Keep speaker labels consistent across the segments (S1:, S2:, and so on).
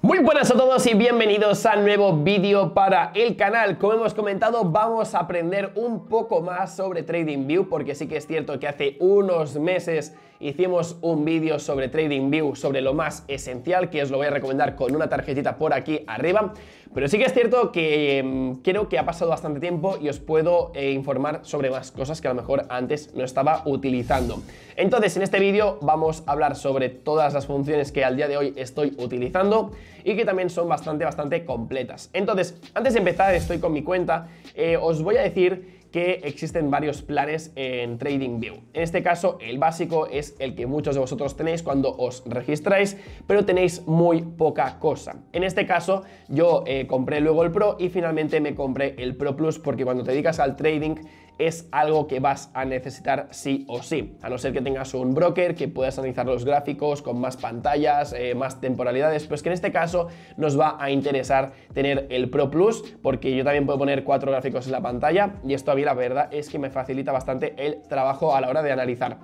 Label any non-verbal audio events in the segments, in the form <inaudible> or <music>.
S1: Muy buenas a todos y bienvenidos a nuevo vídeo para el canal. Como hemos comentado, vamos a aprender un poco más sobre TradingView porque sí que es cierto que hace unos meses hicimos un vídeo sobre TradingView, sobre lo más esencial, que os lo voy a recomendar con una tarjetita por aquí arriba. Pero sí que es cierto que em, creo que ha pasado bastante tiempo y os puedo eh, informar sobre más cosas que a lo mejor antes no estaba utilizando. Entonces, en este vídeo vamos a hablar sobre todas las funciones que al día de hoy estoy utilizando y que también son bastante, bastante completas. Entonces, antes de empezar, estoy con mi cuenta, eh, os voy a decir que existen varios planes en TradingView. En este caso, el básico es el que muchos de vosotros tenéis cuando os registráis, pero tenéis muy poca cosa. En este caso, yo eh, compré luego el Pro y finalmente me compré el Pro Plus porque cuando te dedicas al trading es algo que vas a necesitar sí o sí, a no ser que tengas un broker que puedas analizar los gráficos con más pantallas, eh, más temporalidades, pues que en este caso nos va a interesar tener el Pro Plus porque yo también puedo poner cuatro gráficos en la pantalla y esto la verdad es que me facilita bastante el trabajo a la hora de analizar.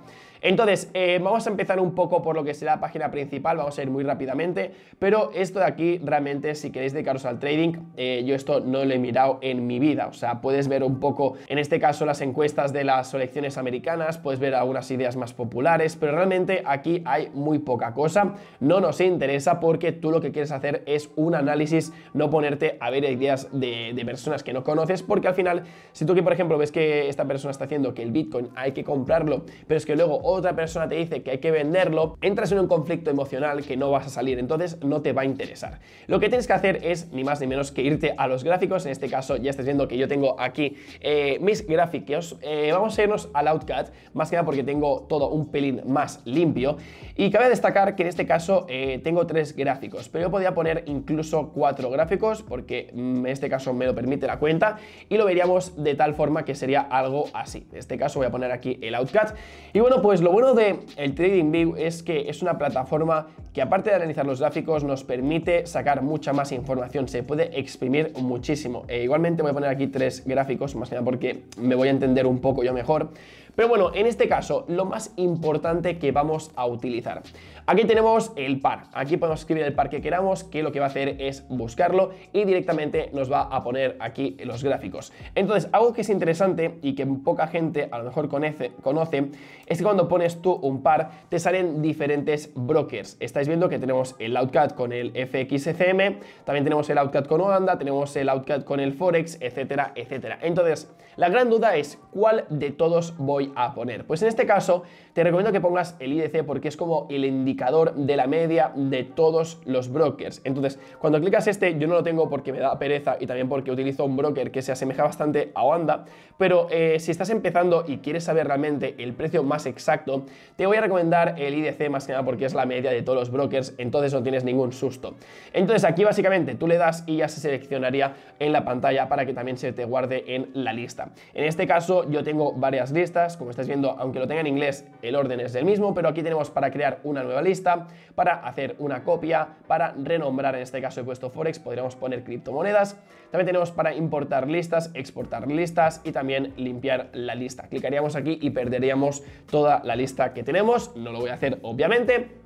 S1: Entonces, eh, vamos a empezar un poco por lo que será la página principal, vamos a ir muy rápidamente, pero esto de aquí realmente, si queréis dedicaros al trading, eh, yo esto no lo he mirado en mi vida, o sea, puedes ver un poco, en este caso, las encuestas de las elecciones americanas, puedes ver algunas ideas más populares, pero realmente aquí hay muy poca cosa, no nos interesa porque tú lo que quieres hacer es un análisis, no ponerte a ver ideas de, de personas que no conoces, porque al final, si tú que, por ejemplo, ves que esta persona está haciendo que el Bitcoin hay que comprarlo, pero es que luego otra persona te dice que hay que venderlo, entras en un conflicto emocional que no vas a salir, entonces no te va a interesar. Lo que tienes que hacer es ni más ni menos que irte a los gráficos, en este caso ya estás viendo que yo tengo aquí eh, mis gráficos, eh, vamos a irnos al Outcat, más que nada porque tengo todo un pelín más limpio y cabe destacar que en este caso eh, tengo tres gráficos, pero yo podría poner incluso cuatro gráficos porque mm, en este caso me lo permite la cuenta y lo veríamos de tal forma que sería algo así. En este caso voy a poner aquí el Outcat y bueno pues lo bueno de el TradingView es que es una plataforma que aparte de analizar los gráficos nos permite sacar mucha más información, se puede exprimir muchísimo. E igualmente voy a poner aquí tres gráficos, más que porque me voy a entender un poco yo mejor. Pero bueno, en este caso, lo más importante que vamos a utilizar. Aquí tenemos el par. Aquí podemos escribir el par que queramos, que lo que va a hacer es buscarlo y directamente nos va a poner aquí los gráficos. Entonces, algo que es interesante y que poca gente a lo mejor conoce, conoce es que cuando pones tú un par, te salen diferentes brokers. Estáis viendo que tenemos el Outcat con el FXCM, también tenemos el Outcat con Oanda, tenemos el Outcat con el Forex, etcétera, etcétera. Entonces, la gran duda es cuál de todos voy a poner? Pues en este caso te recomiendo que pongas el IDC porque es como el indicador de la media de todos los brokers. Entonces, cuando clicas este, yo no lo tengo porque me da pereza y también porque utilizo un broker que se asemeja bastante a Wanda, pero eh, si estás empezando y quieres saber realmente el precio más exacto, te voy a recomendar el IDC más que nada porque es la media de todos los brokers, entonces no tienes ningún susto. Entonces aquí básicamente tú le das y ya se seleccionaría en la pantalla para que también se te guarde en la lista. En este caso yo tengo varias listas, como estáis viendo, aunque lo tenga en inglés, el orden es el mismo, pero aquí tenemos para crear una nueva lista, para hacer una copia, para renombrar, en este caso he puesto Forex, podríamos poner criptomonedas. También tenemos para importar listas, exportar listas y también limpiar la lista. Clicaríamos aquí y perderíamos toda la lista que tenemos. No lo voy a hacer, obviamente,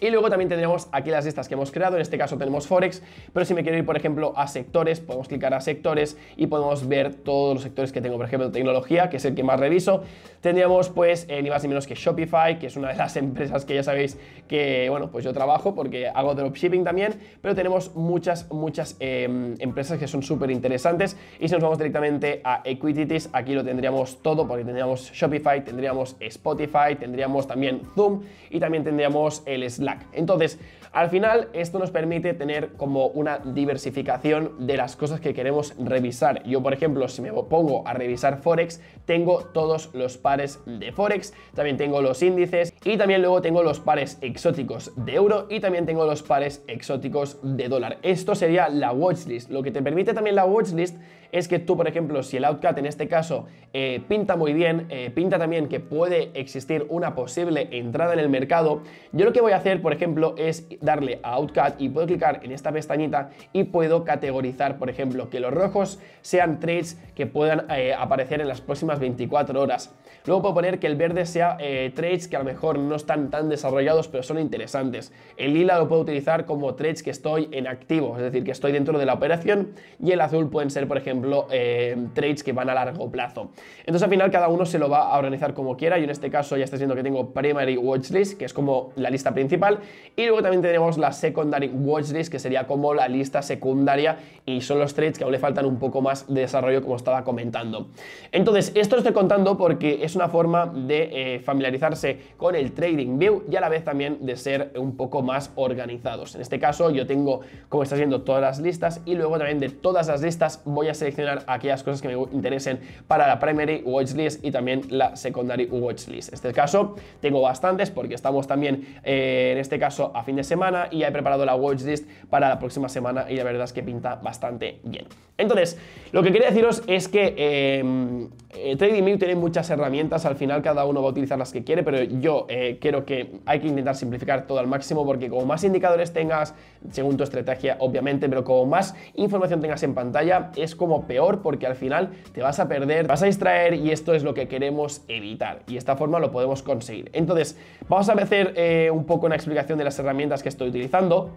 S1: y luego también tendríamos aquí las listas que hemos creado, en este caso tenemos Forex, pero si me quiero ir, por ejemplo, a sectores, podemos clicar a sectores y podemos ver todos los sectores que tengo, por ejemplo, tecnología, que es el que más reviso. Tendríamos, pues, eh, ni más ni menos que Shopify, que es una de las <laughs> empresas que ya sabéis que, bueno, pues yo trabajo porque hago dropshipping también, pero tenemos muchas, muchas em, empresas que son súper interesantes. Y si nos vamos directamente a Equities, aquí lo tendríamos todo, porque tendríamos Shopify, tendríamos Spotify, tendríamos también Zoom y también tendríamos el Slack entonces, al final esto nos permite tener como una diversificación de las cosas que queremos revisar. Yo, por ejemplo, si me pongo a revisar Forex, tengo todos los pares de Forex, también tengo los índices y también luego tengo los pares exóticos de euro y también tengo los pares exóticos de dólar. Esto sería la watchlist. Lo que te permite también la watchlist es que tú, por ejemplo, si el outcut en este caso eh, pinta muy bien, eh, pinta también que puede existir una posible entrada en el mercado, yo lo que voy a hacer, por ejemplo, es darle a outcut y puedo clicar en esta pestañita y puedo categorizar, por ejemplo, que los rojos sean trades que puedan eh, aparecer en las próximas 24 horas. Luego puedo poner que el verde sea trades que a lo mejor no están tan desarrollados, pero son interesantes. El lila lo puedo utilizar como trades que estoy en activo, es decir, que estoy dentro de la operación y el azul pueden ser, por ejemplo, Em, trades que van a largo plazo. Entonces al final cada uno se lo va a organizar como quiera. y en este caso ya estáis viendo que tengo primary watchlist, que es como la lista principal, y luego también tenemos la secondary watchlist, que sería como la lista secundaria, y son los trades que aún le faltan un poco más de desarrollo, como estaba comentando. Entonces, esto lo estoy contando porque es una forma de eh, familiarizarse con el trading view y a la vez también de ser un poco más organizados. En este caso, yo tengo, como está viendo, todas las listas y luego también de todas las listas voy a ser aquellas cosas que me interesen para la primary watchlist y también la secondary watchlist. En este caso tengo bastantes porque estamos también, eh, en este caso, a fin de semana y ya he preparado la watchlist para la próxima semana y la verdad es que pinta bastante bien. Entonces, lo que quería deciros es que em, eh, TradingView tiene muchas herramientas, al final cada uno va a utilizar las que quiere, pero yo eh, creo que hay que intentar simplificar todo al máximo porque como más indicadores tengas, según tu estrategia obviamente, pero como más información tengas en pantalla, es como peor porque al final te vas a perder, vas a distraer y esto es lo que queremos evitar y esta forma lo podemos conseguir. Entonces, vamos a hacer eh, un poco una explicación de las herramientas que estoy utilizando.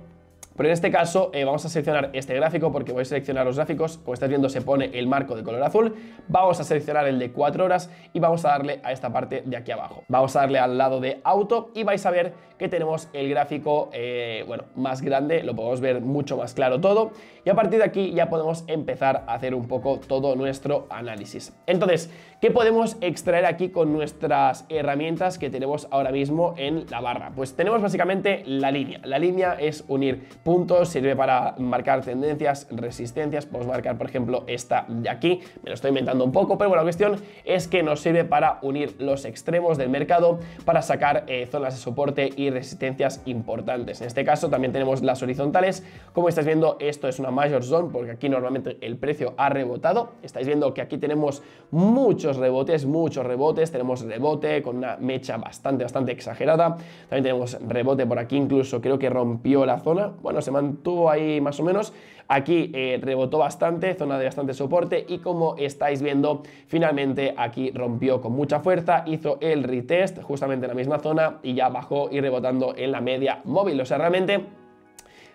S1: Pero en este caso eh, vamos a seleccionar este gráfico porque voy a seleccionar los gráficos. Como estás viendo se pone el marco de color azul. Vamos a seleccionar el de 4 horas y vamos a darle a esta parte de aquí abajo. Vamos a darle al lado de auto y vais a ver que tenemos el gráfico eh, bueno, más grande. Lo podemos ver mucho más claro todo. Y a partir de aquí ya podemos empezar a hacer un poco todo nuestro análisis. Entonces, ¿Qué podemos extraer aquí con nuestras herramientas que tenemos ahora mismo en la barra? Pues tenemos básicamente la línea. La línea es unir puntos, sirve para marcar tendencias, resistencias. Podemos marcar, por ejemplo, esta de aquí. Me lo estoy inventando un poco, pero bueno, la cuestión es que nos sirve para unir los extremos del mercado para sacar eh, zonas de soporte y resistencias importantes. En este caso también tenemos las horizontales. Como estáis viendo, esto es una major zone porque aquí normalmente el precio ha rebotado. Estáis viendo que aquí tenemos muchos rebotes, muchos rebotes. Tenemos rebote con una mecha bastante, bastante exagerada. También tenemos rebote por aquí, incluso creo que rompió la zona. Bueno, se mantuvo ahí más o menos. Aquí eh, rebotó bastante, zona de bastante soporte y como estáis viendo, finalmente aquí rompió con mucha fuerza, hizo el retest justamente en la misma zona y ya bajó y rebotando en la media móvil. O sea, realmente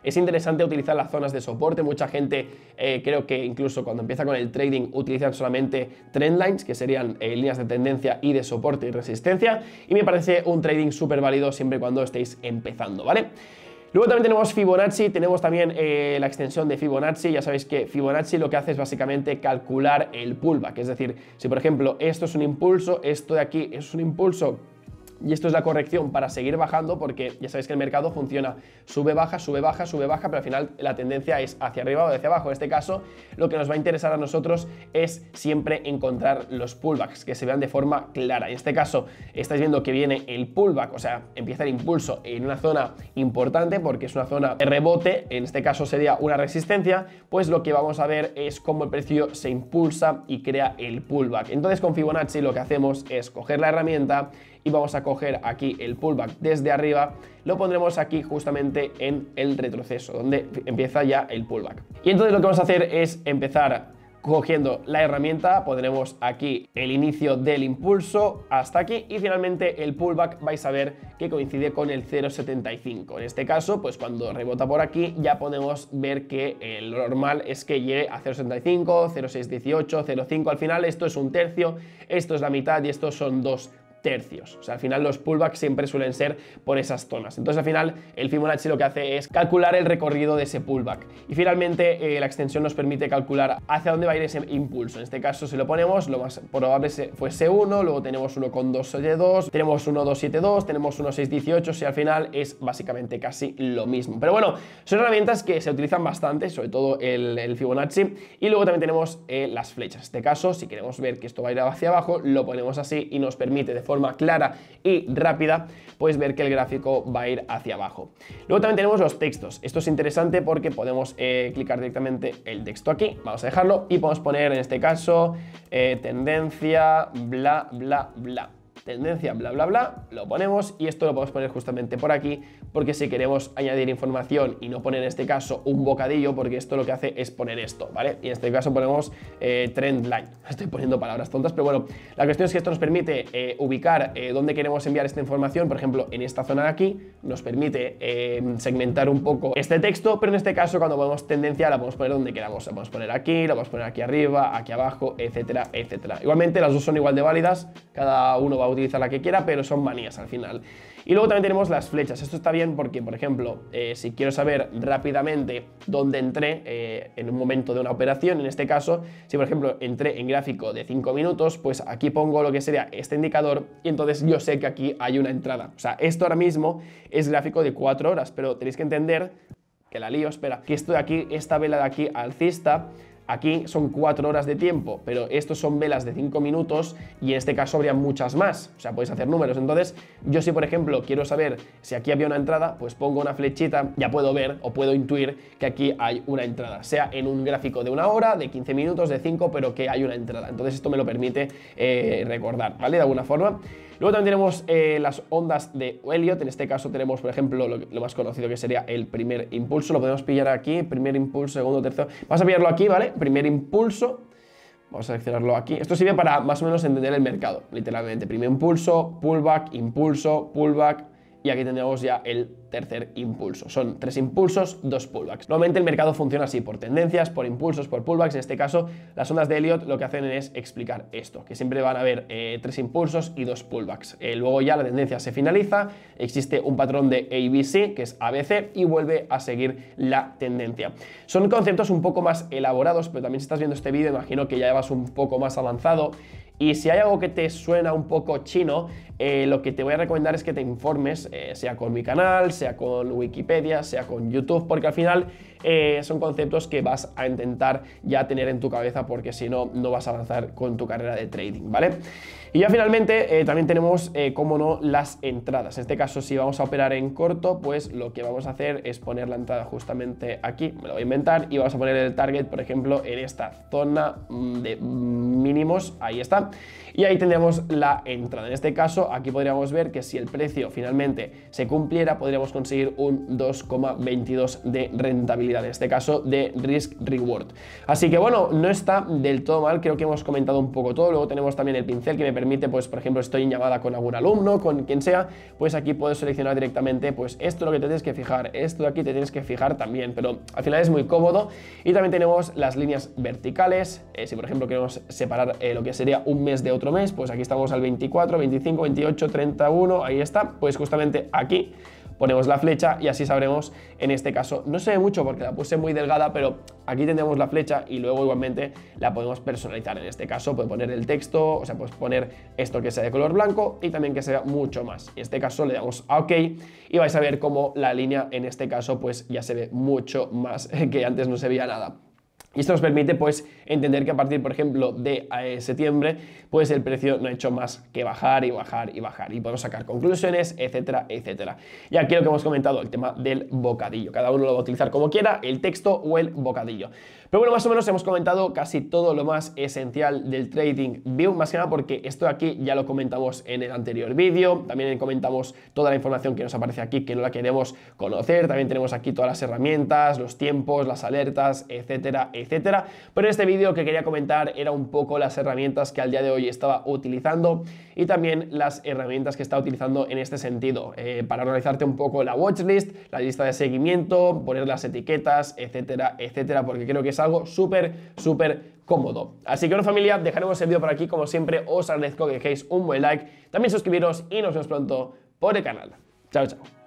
S1: es interesante utilizar las zonas de soporte. Mucha gente eh, creo que incluso cuando empieza con el trading utilizan solamente trend lines, que serían eh, líneas de tendencia y de soporte y resistencia. Y me parece un trading súper válido siempre cuando estéis empezando, ¿vale? Luego también tenemos Fibonacci, tenemos también eh, la extensión de Fibonacci, ya sabéis que Fibonacci lo que hace es básicamente calcular el pullback, es decir, si por ejemplo esto es un impulso, esto de aquí es un impulso, y esto es la corrección para seguir bajando porque ya sabéis que el mercado funciona. Sube, baja, sube, baja, sube, baja, pero al final la tendencia es hacia arriba o hacia abajo. En este caso, lo que nos va a interesar a nosotros es siempre encontrar los pullbacks, que se vean de forma clara. En este caso, estáis viendo que viene el pullback, o sea, empieza el impulso en una zona importante porque es una zona de rebote, en este caso sería una resistencia, pues lo que vamos a ver es cómo el precio se impulsa y crea el pullback. Entonces con Fibonacci lo que hacemos es coger la herramienta vamos a coger aquí el pullback desde arriba, lo pondremos aquí justamente en el retroceso, donde empieza ya el pullback. Y entonces lo que vamos a hacer es empezar cogiendo la herramienta pondremos aquí el inicio del impulso hasta aquí y finalmente el pullback vais a ver que coincide con el 0.75 en este caso pues cuando rebota por aquí ya podemos ver que eh, lo normal es que llegue a 0.75 0.618 0.5 al final esto es un tercio esto es la mitad y estos son dos tercios. O sea, al final los pullbacks siempre suelen ser por esas zonas. Entonces al final el Fibonacci lo que hace es calcular el recorrido de ese pullback. Y finalmente eh, la extensión nos permite calcular hacia dónde va a ir ese impulso. En este caso si lo ponemos, lo más probable fuese 1 luego tenemos con 2, tenemos 2, tenemos 1-6-18 y al final es básicamente casi lo mismo. Pero bueno, son herramientas que se utilizan bastante, sobre todo el, Fibonacci. Y luego también tenemos eh, las flechas. En este caso, si queremos ver que esto va a ir hacia abajo, lo ponemos así y nos permite de forma clara y rápida, puedes ver que el gráfico va a ir hacia abajo. Luego también tenemos los textos. Esto es interesante porque podemos eh, clicar directamente el texto aquí, vamos a dejarlo, y podemos poner en este caso eh, tendencia, bla, bla, bla tendencia, bla, bla, bla, lo ponemos y esto lo podemos poner justamente por aquí porque si queremos añadir información y no poner en este caso un bocadillo porque esto lo que hace es poner esto, ¿vale? Y en este caso ponemos eh, trend line. <laughs> Estoy poniendo palabras tontas, pero bueno, la cuestión es que esto nos permite eh, ubicar eh, dónde queremos enviar esta información, por ejemplo, en esta zona de aquí, nos permite segmentar un poco este texto, pero en este caso cuando ponemos tendencia la podemos poner donde queramos, la podemos poner aquí, la podemos poner aquí arriba, aquí abajo, etcétera, etcétera. Igualmente las dos son igual de válidas, cada uno va a utilizar la que quiera, pero son manías al final. Y luego también tenemos las flechas. Esto está bien porque, por ejemplo, eh, si quiero saber rápidamente dónde entré eh, en un momento de una operación, en este caso, si por ejemplo entré en gráfico de 5 minutos, pues aquí pongo lo que sería este indicador y entonces yo sé que aquí hay una entrada. O sea, esto ahora mismo es gráfico de 4 horas, pero tenéis que entender que la lío, espera, que esto de aquí, esta vela de aquí alcista, Aquí son 4 horas de tiempo, pero estos son velas de 5 minutos y en este caso habría muchas más. O sea, podéis hacer números. Entonces, yo si por ejemplo quiero saber si aquí había una entrada, pues pongo una flechita, ya puedo ver o puedo intuir que aquí hay una entrada. Sea en un gráfico de una hora, de 15 minutos, de 5, pero que hay una entrada. Entonces esto me lo permite eh, recordar, ¿vale? De alguna forma. Luego también tenemos eh, las ondas de Elliot. En este caso tenemos, por ejemplo, lo, más conocido que sería el primer impulso. Lo podemos pillar aquí, primer impulso, segundo, tercero. Vamos a pillarlo aquí, ¿vale? Primer impulso. Vamos a seleccionarlo aquí. Esto sirve para más o menos entender el mercado, literalmente. Primer impulso, pullback, impulso, pullback y aquí tenemos ya el tercer impulso. Son tres impulsos, dos pullbacks. Normalmente el mercado funciona así, por tendencias, por impulsos, por pullbacks. En este caso, las ondas de Elliot lo que hacen es explicar esto, que siempre van a haber eh, tres impulsos y dos pullbacks. Eh, luego ya la tendencia se finaliza, existe un patrón de ABC, que es ABC, y vuelve a seguir la tendencia. Son conceptos un poco más elaborados, pero también si estás viendo este vídeo, imagino que ya vas un poco más avanzado y si hay algo que te suena un poco chino, eh, lo que te voy a recomendar es que te informes, eh, sea con mi canal, sea con Wikipedia, sea con YouTube, porque al final eh, son conceptos que vas a intentar ya tener en tu cabeza, porque si no, no vas a avanzar con tu carrera de trading, ¿vale? Y ya finalmente, también tenemos, como no, las entradas. En este caso, si vamos a operar en corto, pues lo que vamos a hacer es poner la entrada justamente aquí, me lo voy a inventar, y vamos a poner el target, por ejemplo, en esta zona mm, de mm, mínimos, ahí está. Y ahí tendremos la entrada. En este caso, aquí podríamos ver que si el precio finalmente se cumpliera, podríamos conseguir un 2,22 de rentabilidad, en este caso de risk reward. Así que bueno, no está del todo mal, creo que hemos comentado un poco todo. Luego tenemos también el pincel que me permite, pues por ejemplo, estoy en llamada con algún alumno, con quien sea, pues aquí puedo seleccionar directamente, pues esto lo que te tienes que fijar, esto de aquí te tienes que fijar también, pero al final es muy cómodo. Y también tenemos las líneas verticales, eh, si por ejemplo queremos separar eh, lo que sería un mes de otro mes, pues aquí estamos al 24, 25, 28, 31, ahí está, pues justamente aquí ponemos la flecha y así sabremos, en este caso, no se ve mucho porque la puse muy delgada, pero aquí tendremos la flecha y luego igualmente la podemos personalizar, en este caso puede poner el texto, o sea, pues poner esto que sea de color blanco y también que sea mucho más, en este caso le damos a OK y vais a ver cómo la línea en este caso pues ya se ve mucho más <laughs> que antes no se veía nada. Y esto nos permite pues entender que a partir, por ejemplo, de eh, septiembre, pues el precio no ha hecho más que bajar y bajar y bajar. Y podemos sacar conclusiones, etcétera, etcétera. Y aquí lo que hemos comentado, el tema del bocadillo. Cada uno lo va a utilizar como quiera, el texto o el bocadillo. Pero bueno, más o menos hemos comentado casi todo lo más esencial del trading view, más que nada porque esto aquí ya lo comentamos en el anterior vídeo, también comentamos toda la información que nos aparece aquí que no la queremos conocer, también tenemos aquí todas las herramientas, los tiempos, las alertas, etcétera, etcétera pero en este vídeo que quería comentar era un poco las herramientas que al día de hoy estaba utilizando y también las herramientas que estaba utilizando en este sentido, eh, para analizarte un poco la watchlist, la lista de seguimiento, poner las etiquetas, etcétera, etcétera, porque creo que es algo súper, súper cómodo. Así que bueno familia, dejaremos el vídeo por aquí, como siempre os agradezco que dejéis un buen like, también suscribiros y nos vemos pronto por el canal. Chao, chao.